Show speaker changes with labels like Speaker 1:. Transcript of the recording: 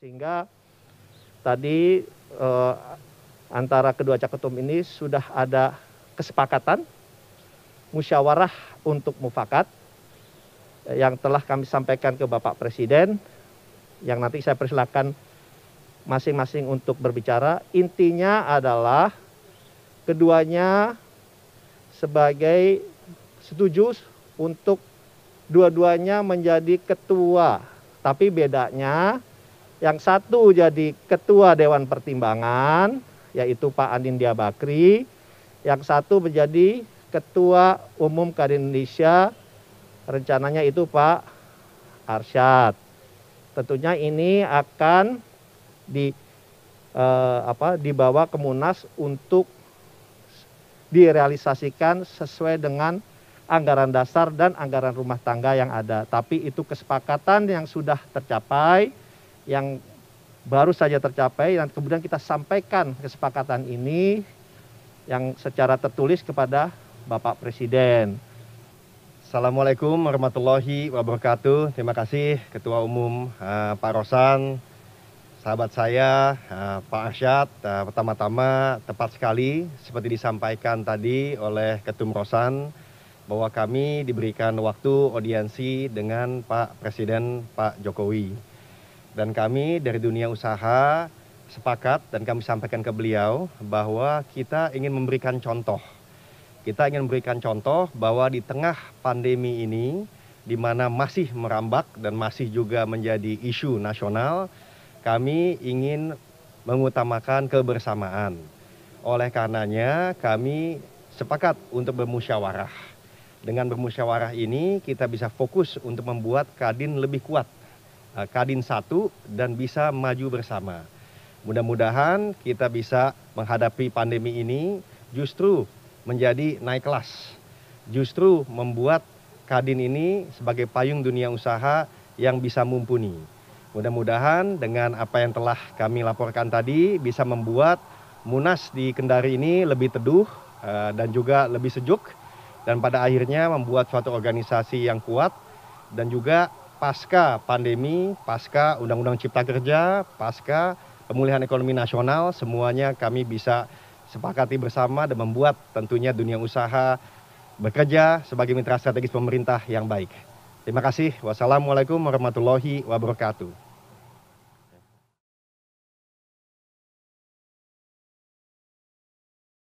Speaker 1: sehingga tadi eh, antara kedua caketum ini sudah ada kesepakatan musyawarah untuk mufakat yang telah kami sampaikan ke Bapak Presiden yang nanti saya persilakan masing-masing untuk berbicara. Intinya adalah keduanya sebagai setuju untuk dua-duanya menjadi ketua. Tapi bedanya yang satu jadi ketua Dewan Pertimbangan, yaitu Pak Andin Bakri. Yang satu menjadi ketua umum Kadin Indonesia, rencananya itu Pak Arsyad. Tentunya ini akan di eh, apa dibawa ke Munas untuk direalisasikan sesuai dengan anggaran dasar dan anggaran rumah tangga yang ada. Tapi itu kesepakatan yang sudah tercapai yang baru saja tercapai dan kemudian kita sampaikan kesepakatan ini
Speaker 2: yang secara tertulis kepada Bapak
Speaker 1: Presiden.
Speaker 2: Assalamualaikum warahmatullahi wabarakatuh. Terima kasih Ketua Umum uh, Pak Rosan, sahabat saya uh, Pak Asyad. Uh, eh, Pertama-tama tepat sekali seperti disampaikan tadi oleh Ketum Rosan bahwa kami diberikan waktu audiensi dengan Pak Presiden Pak Jokowi. Dan kami dari dunia usaha sepakat dan kami sampaikan ke beliau bahwa kita ingin memberikan contoh. Kita ingin memberikan contoh bahwa di tengah pandemi ini di mana masih merambak dan masih juga menjadi isu nasional, kami ingin mengutamakan kebersamaan. Oleh karenanya, kami sepakat untuk bermusyawarah. Dengan bermusyawarah ini, kita bisa fokus untuk membuat Kadin lebih kuat Eh, kadin satu dan bisa maju bersama. Mudah-mudahan kita bisa menghadapi pandemi ini justru menjadi naik kelas. Justru membuat Kadin ini sebagai payung dunia usaha yang bisa mumpuni. Mudah-mudahan dengan apa yang telah kami laporkan tadi bisa membuat Munas di Kendari ini lebih teduh eh, dan juga lebih sejuk dan pada akhirnya membuat suatu organisasi yang kuat dan juga pasca pandemi, pasca Undang-Undang Cipta Kerja, pasca pemulihan ekonomi nasional, semuanya kami bisa sepakati bersama dan membuat tentunya dunia usaha bekerja sebagai mitra strategis pemerintah yang baik. Terima kasih. Wassalamualaikum warahmatullahi wabarakatuh.